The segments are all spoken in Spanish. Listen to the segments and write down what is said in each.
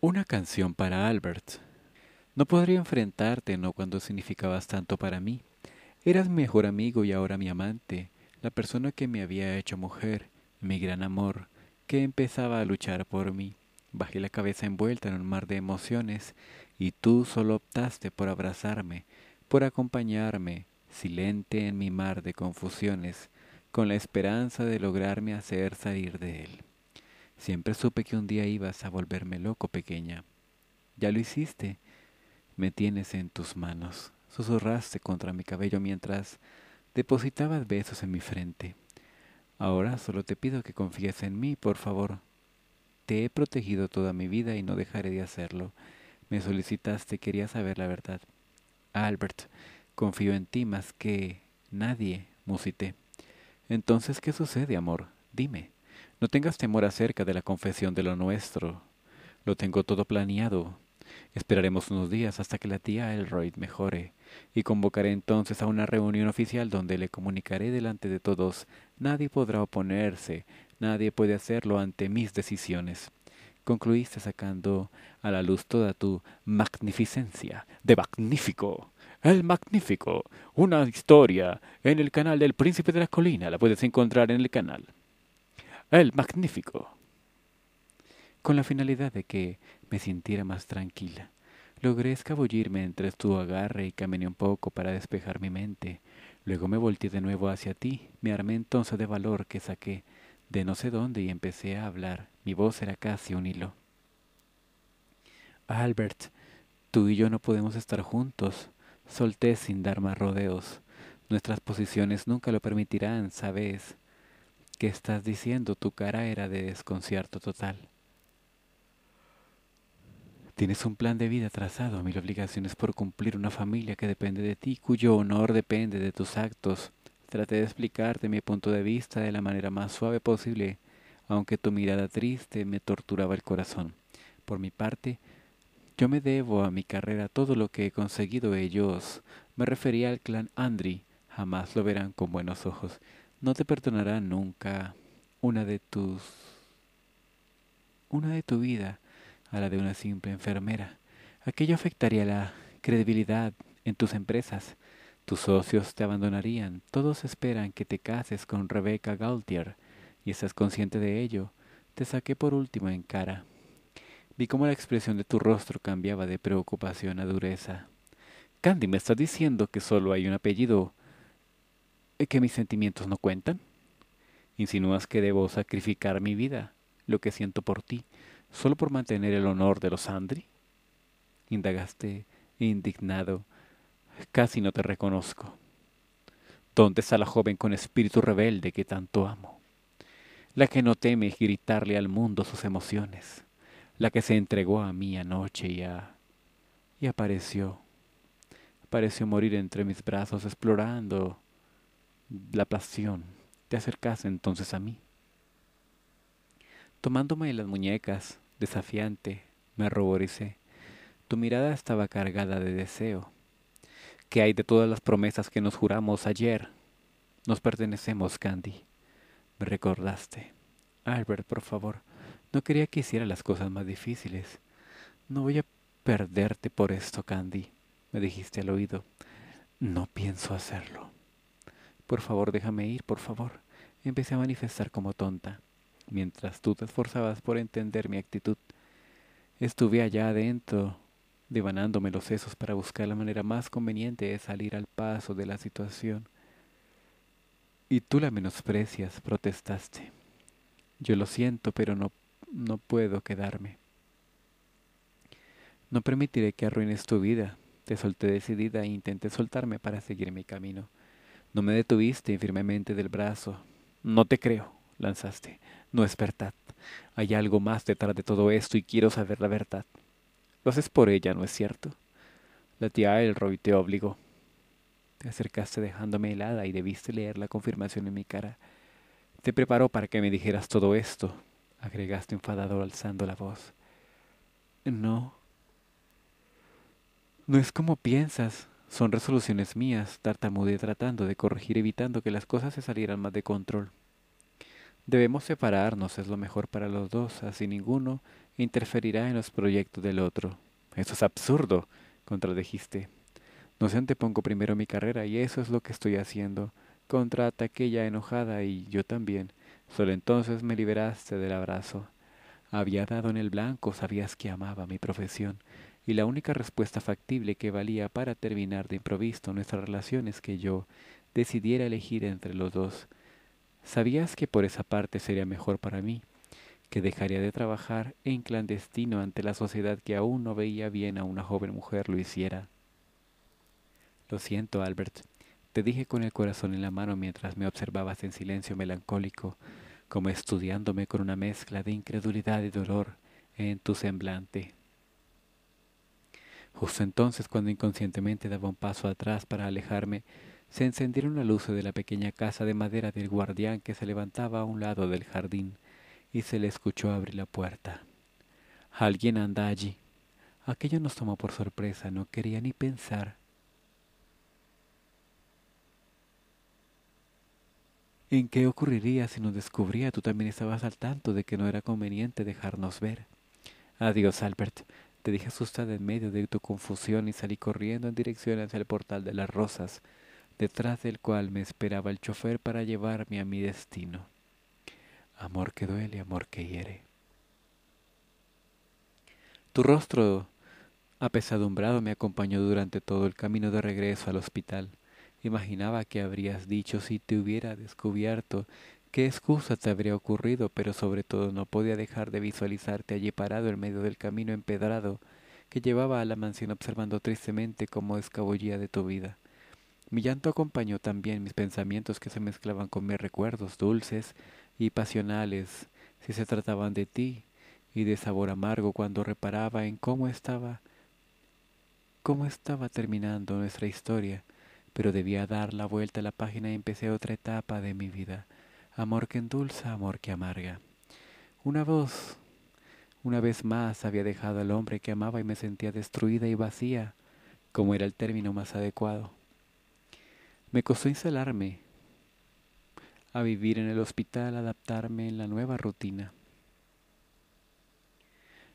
Una canción para Albert. No podría enfrentarte, no cuando significabas tanto para mí. Eras mi mejor amigo y ahora mi amante, la persona que me había hecho mujer, mi gran amor, que empezaba a luchar por mí. Bajé la cabeza envuelta en un mar de emociones y tú solo optaste por abrazarme, por acompañarme, silente en mi mar de confusiones, con la esperanza de lograrme hacer salir de él. Siempre supe que un día ibas a volverme loco, pequeña. Ya lo hiciste. Me tienes en tus manos. Susurraste contra mi cabello mientras depositabas besos en mi frente. Ahora solo te pido que confíes en mí, por favor. Te he protegido toda mi vida y no dejaré de hacerlo. Me solicitaste, quería saber la verdad. Ah, Albert, confío en ti más que nadie, musité. Entonces, ¿qué sucede, amor? Dime. No tengas temor acerca de la confesión de lo nuestro. Lo tengo todo planeado. Esperaremos unos días hasta que la tía Elroyd mejore, y convocaré entonces a una reunión oficial donde le comunicaré delante de todos. Nadie podrá oponerse, nadie puede hacerlo ante mis decisiones. Concluiste sacando a la luz toda tu magnificencia de magnífico. El Magnífico, una historia en el canal del Príncipe de la Colina. La puedes encontrar en el canal el magnífico, con la finalidad de que me sintiera más tranquila. Logré escabullirme entre tu agarre y caminé un poco para despejar mi mente. Luego me volteé de nuevo hacia ti, me armé entonces de valor que saqué de no sé dónde y empecé a hablar. Mi voz era casi un hilo. Albert, tú y yo no podemos estar juntos. Solté sin dar más rodeos. Nuestras posiciones nunca lo permitirán, ¿sabes? ¿Qué estás diciendo? Tu cara era de desconcierto total. Tienes un plan de vida trazado, mil obligaciones por cumplir, una familia que depende de ti, cuyo honor depende de tus actos. Traté de explicarte mi punto de vista de la manera más suave posible, aunque tu mirada triste me torturaba el corazón. Por mi parte, yo me debo a mi carrera todo lo que he conseguido ellos. Me refería al clan Andri, jamás lo verán con buenos ojos no te perdonará nunca una de tus una de tu vida a la de una simple enfermera. Aquello afectaría la credibilidad en tus empresas. Tus socios te abandonarían. Todos esperan que te cases con Rebecca Galtier. y estás consciente de ello. Te saqué por último en cara. Vi cómo la expresión de tu rostro cambiaba de preocupación a dureza. Candy, me estás diciendo que solo hay un apellido eh, que mis sentimientos no cuentan? Insinúas que debo sacrificar mi vida, lo que siento por ti, solo por mantener el honor de los Andri? Indagaste, indignado. Casi no te reconozco. ¿Dónde está la joven con espíritu rebelde que tanto amo? La que no teme gritarle al mundo sus emociones, la que se entregó a mí anoche y a... y apareció. Pareció morir entre mis brazos explorando la pasión, te acercas entonces a mí. Tomándome las muñecas, desafiante, me arroboricé. Tu mirada estaba cargada de deseo. ¿Qué hay de todas las promesas que nos juramos ayer? Nos pertenecemos, Candy. Me recordaste. Albert, por favor, no quería que hiciera las cosas más difíciles. No voy a perderte por esto, Candy, me dijiste al oído. No pienso hacerlo. Por favor, déjame ir, por favor. Empecé a manifestar como tonta, mientras tú te esforzabas por entender mi actitud. Estuve allá adentro, devanándome los sesos para buscar la manera más conveniente de salir al paso de la situación. Y tú la menosprecias, protestaste. Yo lo siento, pero no, no puedo quedarme. No permitiré que arruines tu vida. Te solté decidida e intenté soltarme para seguir mi camino. No me detuviste firmemente del brazo. No te creo, lanzaste. No es verdad. Hay algo más detrás de todo esto y quiero saber la verdad. Lo haces por ella, ¿no es cierto? La tía Elroy te obligó. Te acercaste dejándome helada y debiste leer la confirmación en mi cara. Te preparó para que me dijeras todo esto, agregaste enfadado alzando la voz. No. No es como piensas, son resoluciones mías, tartamude tratando de corregir evitando que las cosas se salieran más de control. Debemos separarnos, es lo mejor para los dos, así ninguno interferirá en los proyectos del otro. Eso es absurdo, contradejiste. No se antepongo primero mi carrera y eso es lo que estoy haciendo. contrata aquella enojada y yo también. Solo entonces me liberaste del abrazo. Había dado en el blanco, sabías que amaba mi profesión y la única respuesta factible que valía para terminar de improviso nuestras relaciones es que yo decidiera elegir entre los dos. Sabías que por esa parte sería mejor para mí, que dejaría de trabajar en clandestino ante la sociedad que aún no veía bien a una joven mujer lo hiciera. Lo siento, Albert, te dije con el corazón en la mano mientras me observabas en silencio melancólico, como estudiándome con una mezcla de incredulidad y dolor en tu semblante. Justo entonces, cuando inconscientemente daba un paso atrás para alejarme, se encendieron las luces de la pequeña casa de madera del guardián que se levantaba a un lado del jardín, y se le escuchó abrir la puerta. Alguien anda allí. Aquello nos tomó por sorpresa, no quería ni pensar. ¿En qué ocurriría si nos descubría? Tú también estabas al tanto de que no era conveniente dejarnos ver. Adiós, Albert. Te dije asustada en medio de tu confusión y salí corriendo en dirección hacia el portal de las rosas, detrás del cual me esperaba el chofer para llevarme a mi destino. Amor que duele, amor que hiere. Tu rostro apesadumbrado me acompañó durante todo el camino de regreso al hospital. Imaginaba que habrías dicho si te hubiera descubierto Qué excusa te habría ocurrido, pero sobre todo no podía dejar de visualizarte allí parado en medio del camino empedrado que llevaba a la mansión observando tristemente cómo escabullía de tu vida. Mi llanto acompañó también mis pensamientos que se mezclaban con mis recuerdos dulces y pasionales, si se trataban de ti, y de sabor amargo cuando reparaba en cómo estaba, cómo estaba terminando nuestra historia, pero debía dar la vuelta a la página y empecé otra etapa de mi vida amor que endulza, amor que amarga. Una voz, una vez más, había dejado al hombre que amaba y me sentía destruida y vacía, como era el término más adecuado. Me costó instalarme, a vivir en el hospital, adaptarme en la nueva rutina,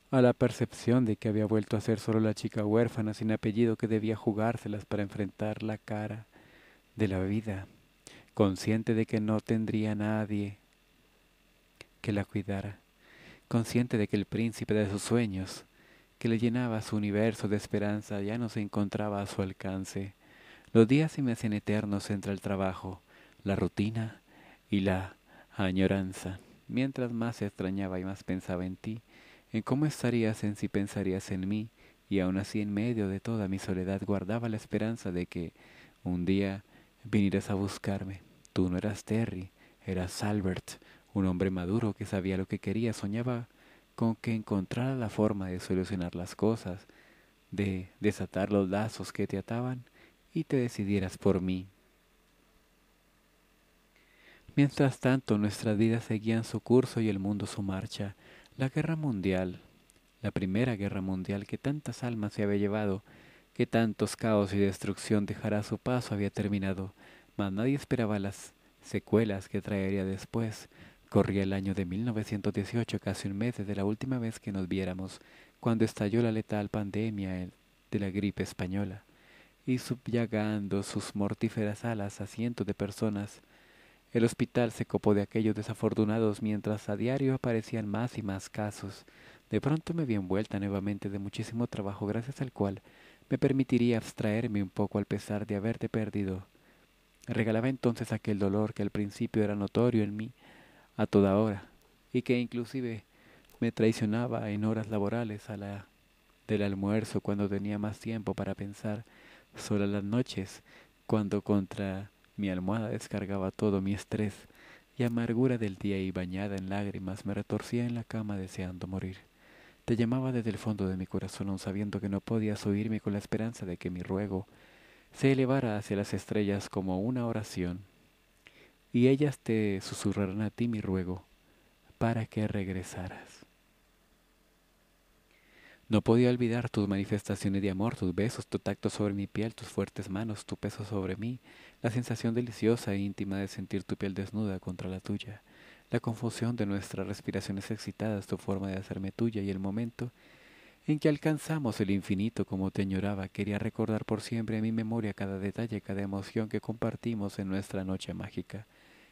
a la percepción de que había vuelto a ser solo la chica huérfana sin apellido que debía jugárselas para enfrentar la cara de la vida consciente de que no tendría nadie que la cuidara, consciente de que el príncipe de sus sueños, que le llenaba su universo de esperanza, ya no se encontraba a su alcance. Los días se me hacían eternos entre el trabajo, la rutina y la añoranza. Mientras más se extrañaba y más pensaba en ti, en cómo estarías en si pensarías en mí, y aun así en medio de toda mi soledad guardaba la esperanza de que un día —Vinieras a buscarme. Tú no eras Terry, eras Albert, un hombre maduro que sabía lo que quería, soñaba con que encontrara la forma de solucionar las cosas, de desatar los lazos que te ataban y te decidieras por mí. Mientras tanto, nuestras vidas seguían su curso y el mundo su marcha. La guerra mundial, la primera guerra mundial que tantas almas se había llevado, que tantos caos y destrucción dejará su paso había terminado, mas nadie esperaba las secuelas que traería después. Corría el año de 1918, casi un mes desde la última vez que nos viéramos, cuando estalló la letal pandemia eh, de la gripe española, y subyagando sus mortíferas alas a cientos de personas, el hospital se copó de aquellos desafortunados mientras a diario aparecían más y más casos. De pronto me vi envuelta nuevamente de muchísimo trabajo gracias al cual me permitiría abstraerme un poco al pesar de haberte perdido. Regalaba entonces aquel dolor que al principio era notorio en mí a toda hora y que inclusive me traicionaba en horas laborales a la del almuerzo cuando tenía más tiempo para pensar, solo las noches cuando contra mi almohada descargaba todo mi estrés y amargura del día y bañada en lágrimas me retorcía en la cama deseando morir. Te llamaba desde el fondo de mi corazón, aun sabiendo que no podías oírme con la esperanza de que mi ruego se elevara hacia las estrellas como una oración, y ellas te susurrarán a ti mi ruego para que regresaras. No podía olvidar tus manifestaciones de amor, tus besos, tu tacto sobre mi piel, tus fuertes manos, tu peso sobre mí, la sensación deliciosa e íntima de sentir tu piel desnuda contra la tuya, la confusión de nuestras respiraciones excitadas, tu forma de hacerme tuya y el momento en que alcanzamos el infinito como te añoraba, quería recordar por siempre en mi memoria cada detalle, cada emoción que compartimos en nuestra noche mágica,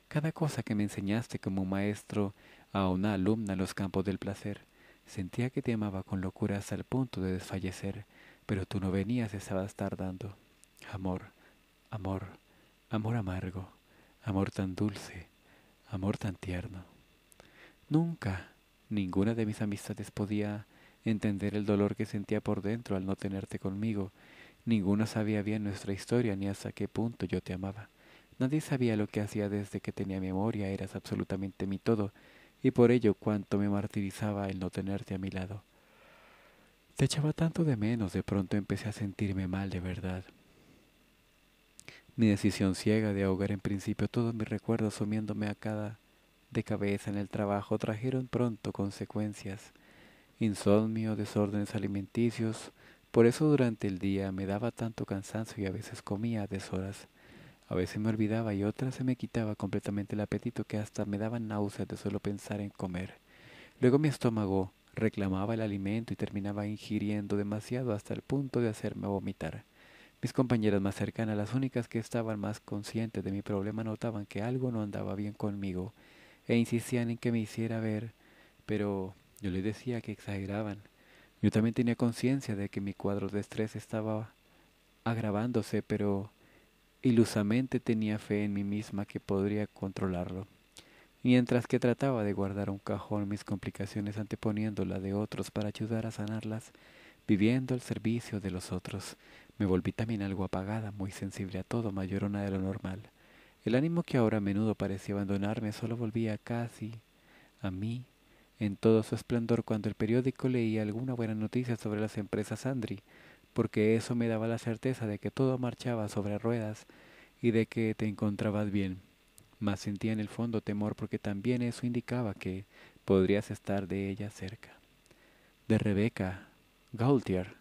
cada cosa que me enseñaste como maestro a una alumna en los campos del placer. Sentía que te amaba con locura hasta el punto de desfallecer, pero tú no venías, estabas tardando. Amor, amor, amor amargo, amor tan dulce, amor tan tierno. Nunca ninguna de mis amistades podía entender el dolor que sentía por dentro al no tenerte conmigo. ninguna sabía bien nuestra historia ni hasta qué punto yo te amaba. Nadie sabía lo que hacía desde que tenía memoria, eras absolutamente mi todo, y por ello cuánto me martirizaba el no tenerte a mi lado. Te echaba tanto de menos, de pronto empecé a sentirme mal de verdad. Mi decisión ciega de ahogar en principio todos mis recuerdos sumiéndome a cada de cabeza en el trabajo trajeron pronto consecuencias. Insomnio, desórdenes alimenticios, por eso durante el día me daba tanto cansancio y a veces comía a deshoras. A veces me olvidaba y otras se me quitaba completamente el apetito que hasta me daba náuseas de solo pensar en comer. Luego mi estómago reclamaba el alimento y terminaba ingiriendo demasiado hasta el punto de hacerme vomitar. Mis compañeras más cercanas, las únicas que estaban más conscientes de mi problema, notaban que algo no andaba bien conmigo e insistían en que me hiciera ver, pero yo les decía que exageraban. Yo también tenía conciencia de que mi cuadro de estrés estaba agravándose, pero ilusamente tenía fe en mí misma que podría controlarlo. Mientras que trataba de guardar un cajón mis complicaciones anteponiéndola de otros para ayudar a sanarlas, viviendo al servicio de los otros, me volví también algo apagada, muy sensible a todo, mayorona de lo normal. El ánimo que ahora a menudo parecía abandonarme solo volvía casi a mí en todo su esplendor cuando el periódico leía alguna buena noticia sobre las empresas Andri, porque eso me daba la certeza de que todo marchaba sobre ruedas y de que te encontrabas bien. Mas sentía en el fondo temor porque también eso indicaba que podrías estar de ella cerca. De Rebeca Gaultier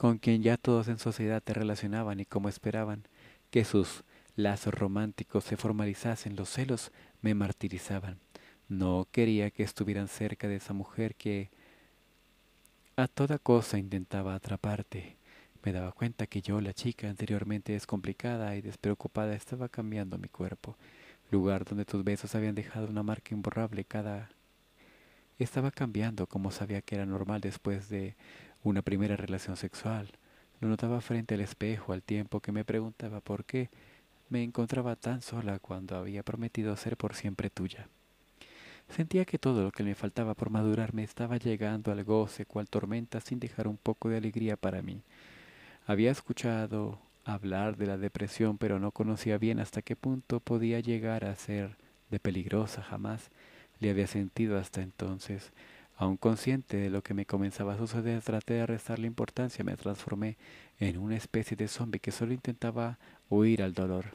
con quien ya todos en sociedad te relacionaban y como esperaban que sus lazos románticos se formalizasen, los celos me martirizaban. No quería que estuvieran cerca de esa mujer que a toda cosa intentaba atraparte. Me daba cuenta que yo, la chica anteriormente descomplicada y despreocupada, estaba cambiando mi cuerpo, lugar donde tus besos habían dejado una marca imborrable cada... Estaba cambiando como sabía que era normal después de una primera relación sexual. Lo notaba frente al espejo al tiempo que me preguntaba por qué me encontraba tan sola cuando había prometido ser por siempre tuya. Sentía que todo lo que me faltaba por madurar me estaba llegando al goce cual tormenta sin dejar un poco de alegría para mí. Había escuchado hablar de la depresión, pero no conocía bien hasta qué punto podía llegar a ser de peligrosa jamás le había sentido hasta entonces. Aún consciente de lo que me comenzaba a suceder, traté de restarle importancia. Me transformé en una especie de zombie que solo intentaba huir al dolor.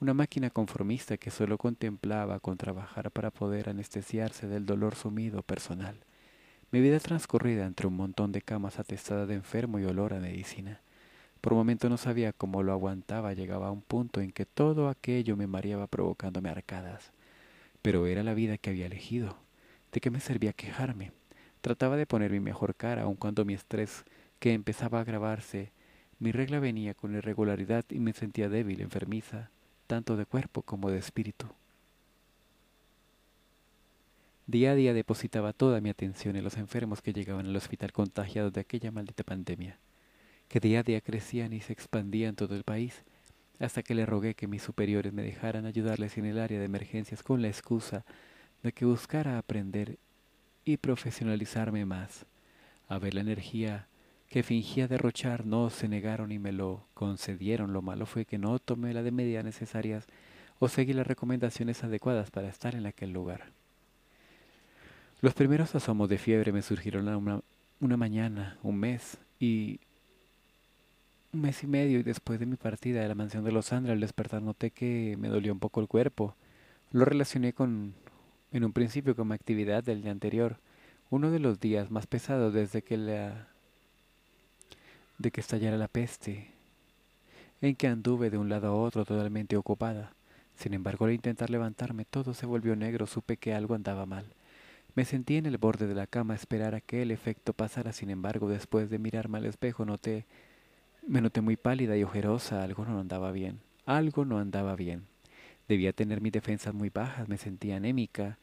Una máquina conformista que solo contemplaba con trabajar para poder anestesiarse del dolor sumido personal. Mi vida transcurrida entre un montón de camas atestadas de enfermo y olor a medicina. Por momento no sabía cómo lo aguantaba, llegaba a un punto en que todo aquello me mareaba provocándome arcadas. Pero era la vida que había elegido. ¿De qué me servía quejarme? Trataba de poner mi mejor cara, aun cuando mi estrés, que empezaba a agravarse, mi regla venía con irregularidad y me sentía débil, enfermiza, tanto de cuerpo como de espíritu. Día a día depositaba toda mi atención en los enfermos que llegaban al hospital contagiados de aquella maldita pandemia, que día a día crecían y se expandían todo el país, hasta que le rogué que mis superiores me dejaran ayudarles en el área de emergencias con la excusa de que buscara aprender profesionalizarme más. A ver la energía que fingía derrochar no se negaron y me lo concedieron. Lo malo fue que no tomé las medidas necesarias o seguí las recomendaciones adecuadas para estar en aquel lugar. Los primeros asomos de fiebre me surgieron una, una mañana, un mes y un mes y medio y después de mi partida de la mansión de Los Andres al despertar noté que me dolió un poco el cuerpo. Lo relacioné con en un principio como actividad del día anterior, uno de los días más pesados desde que la de que estallara la peste, en que anduve de un lado a otro totalmente ocupada. Sin embargo, al intentar levantarme todo se volvió negro, supe que algo andaba mal. Me sentí en el borde de la cama a esperar a que el efecto pasara, sin embargo, después de mirarme al espejo noté me noté muy pálida y ojerosa, algo no andaba bien, algo no andaba bien. Debía tener mis defensas muy bajas, me sentía anémica.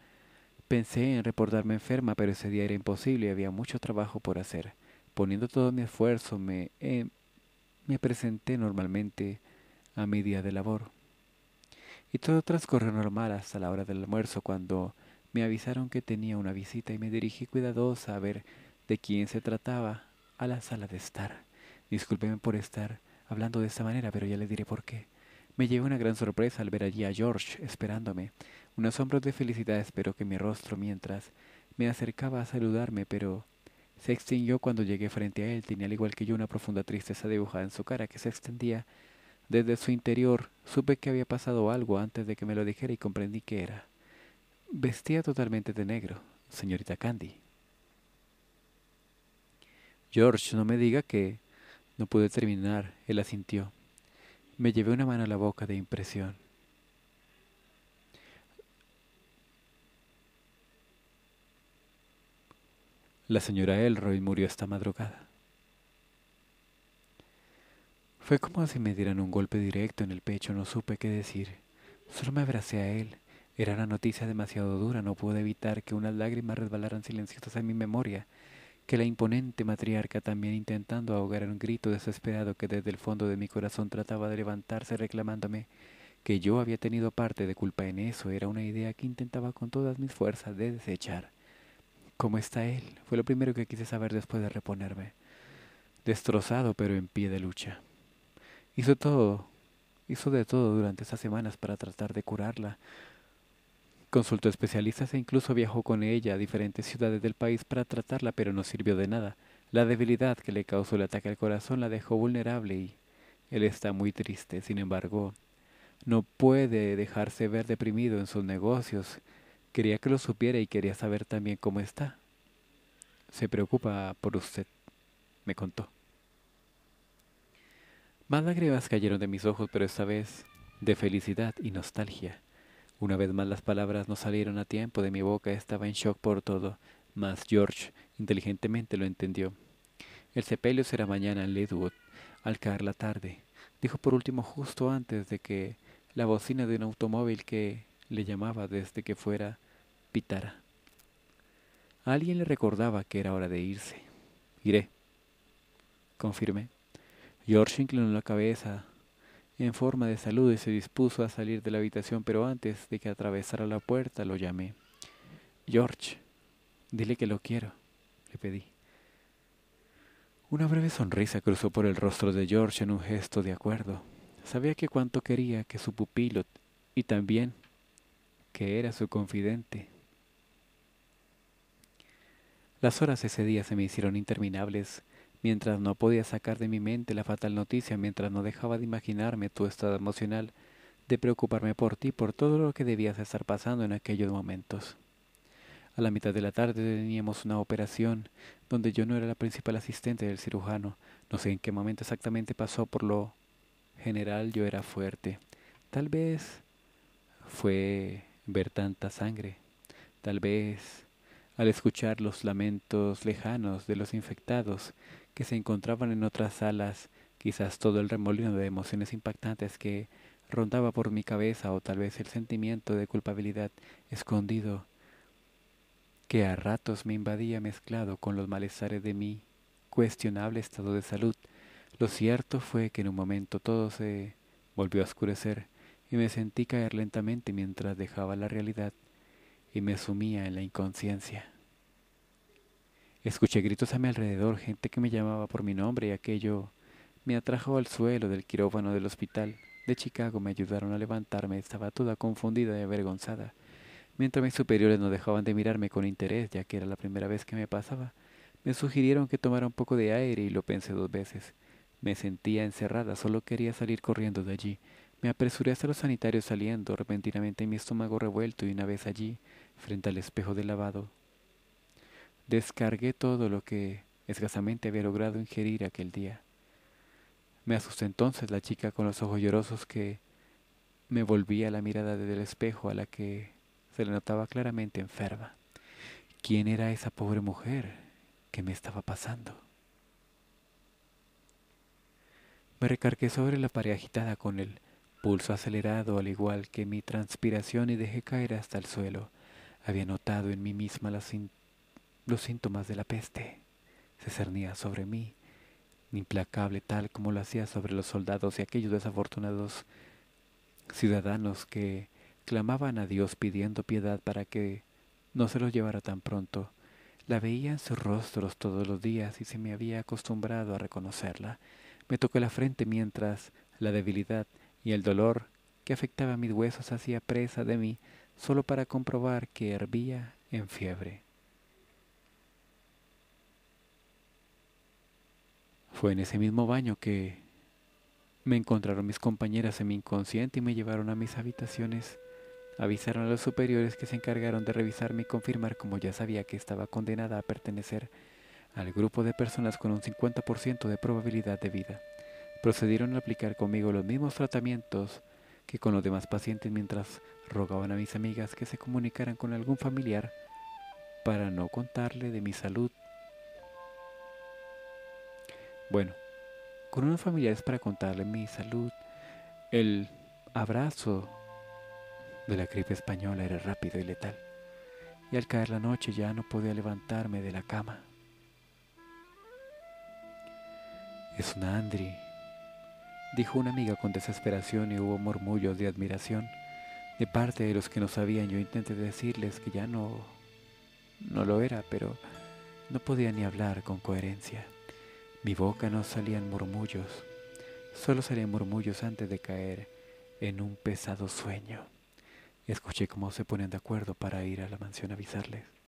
Pensé en reportarme enferma, pero ese día era imposible y había mucho trabajo por hacer. Poniendo todo mi esfuerzo, me, eh, me presenté normalmente a mi día de labor. Y todo transcurrió normal hasta la hora del almuerzo, cuando me avisaron que tenía una visita y me dirigí cuidadosa a ver de quién se trataba a la sala de estar. Discúlpeme por estar hablando de esta manera, pero ya le diré por qué. Me llevé una gran sorpresa al ver allí a George esperándome, un asombro de felicidad esperó que mi rostro mientras me acercaba a saludarme, pero se extinguió cuando llegué frente a él. Tenía al igual que yo una profunda tristeza dibujada en su cara que se extendía desde su interior. Supe que había pasado algo antes de que me lo dijera y comprendí que era. Vestía totalmente de negro, señorita Candy. George, no me diga que... No pude terminar. Él asintió me llevé una mano a la boca de impresión. La señora Elroy murió esta madrugada. Fue como si me dieran un golpe directo en el pecho, no supe qué decir. Solo me abracé a él. Era una noticia demasiado dura, no pude evitar que unas lágrimas resbalaran silenciosas en mi memoria que la imponente matriarca también intentando ahogar un grito desesperado que desde el fondo de mi corazón trataba de levantarse reclamándome que yo había tenido parte de culpa en eso era una idea que intentaba con todas mis fuerzas de desechar. ¿Cómo está él? Fue lo primero que quise saber después de reponerme. Destrozado pero en pie de lucha. Hizo todo, hizo de todo durante esas semanas para tratar de curarla, Consultó especialistas e incluso viajó con ella a diferentes ciudades del país para tratarla, pero no sirvió de nada. La debilidad que le causó el ataque al corazón la dejó vulnerable y él está muy triste. Sin embargo, no puede dejarse ver deprimido en sus negocios. Quería que lo supiera y quería saber también cómo está. Se preocupa por usted, me contó. Más lágrimas cayeron de mis ojos, pero esta vez de felicidad y nostalgia. Una vez más las palabras no salieron a tiempo de mi boca, estaba en shock por todo, mas George inteligentemente lo entendió. El sepelio será mañana en Leadwood, al caer la tarde, dijo por último justo antes de que la bocina de un automóvil que le llamaba desde que fuera pitara. alguien le recordaba que era hora de irse. Iré, confirmé. George inclinó la cabeza en forma de saludo y se dispuso a salir de la habitación, pero antes de que atravesara la puerta lo llamé. George, dile que lo quiero, le pedí. Una breve sonrisa cruzó por el rostro de George en un gesto de acuerdo. Sabía que cuánto quería que su pupilo y también que era su confidente. Las horas ese día se me hicieron interminables Mientras no podía sacar de mi mente la fatal noticia, mientras no dejaba de imaginarme tu estado emocional, de preocuparme por ti, por todo lo que debías estar pasando en aquellos momentos. A la mitad de la tarde teníamos una operación donde yo no era la principal asistente del cirujano. No sé en qué momento exactamente pasó, por lo general yo era fuerte. Tal vez fue ver tanta sangre. Tal vez al escuchar los lamentos lejanos de los infectados que se encontraban en otras salas, quizás todo el remolino de emociones impactantes que rondaba por mi cabeza o tal vez el sentimiento de culpabilidad escondido que a ratos me invadía mezclado con los malestares de mi cuestionable estado de salud. Lo cierto fue que en un momento todo se volvió a oscurecer y me sentí caer lentamente mientras dejaba la realidad y me sumía en la inconsciencia. Escuché gritos a mi alrededor, gente que me llamaba por mi nombre y aquello me atrajo al suelo del quirófano del hospital de Chicago. Me ayudaron a levantarme, estaba toda confundida y avergonzada, mientras mis superiores no dejaban de mirarme con interés, ya que era la primera vez que me pasaba. Me sugirieron que tomara un poco de aire y lo pensé dos veces. Me sentía encerrada, solo quería salir corriendo de allí. Me apresuré hasta los sanitarios saliendo, repentinamente mi estómago revuelto y una vez allí, frente al espejo del lavado, Descargué todo lo que escasamente había logrado ingerir aquel día. Me asusté entonces la chica con los ojos llorosos que me volvía la mirada desde el espejo a la que se le notaba claramente enferma. ¿Quién era esa pobre mujer que me estaba pasando? Me recargué sobre la pared agitada con el pulso acelerado al igual que mi transpiración y dejé caer hasta el suelo. Había notado en mí misma las los síntomas de la peste se cernían sobre mí, implacable tal como lo hacía sobre los soldados y aquellos desafortunados ciudadanos que clamaban a Dios pidiendo piedad para que no se los llevara tan pronto. La veía en sus rostros todos los días y se me había acostumbrado a reconocerla. Me tocó la frente mientras la debilidad y el dolor que afectaba mis huesos hacía presa de mí solo para comprobar que hervía en fiebre. Fue en ese mismo baño que me encontraron mis compañeras en mi inconsciente y me llevaron a mis habitaciones. Avisaron a los superiores que se encargaron de revisarme y confirmar como ya sabía que estaba condenada a pertenecer al grupo de personas con un 50% de probabilidad de vida. Procedieron a aplicar conmigo los mismos tratamientos que con los demás pacientes mientras rogaban a mis amigas que se comunicaran con algún familiar para no contarle de mi salud bueno, con unos familiares para contarle mi salud, el abrazo de la gripe española era rápido y letal. Y al caer la noche ya no podía levantarme de la cama. Es una Andri, dijo una amiga con desesperación y hubo murmullos de admiración de parte de los que no sabían. Yo intenté decirles que ya no, no lo era, pero no podía ni hablar con coherencia. Mi boca no salían murmullos, solo salían murmullos antes de caer en un pesado sueño. Escuché cómo se ponen de acuerdo para ir a la mansión a avisarles.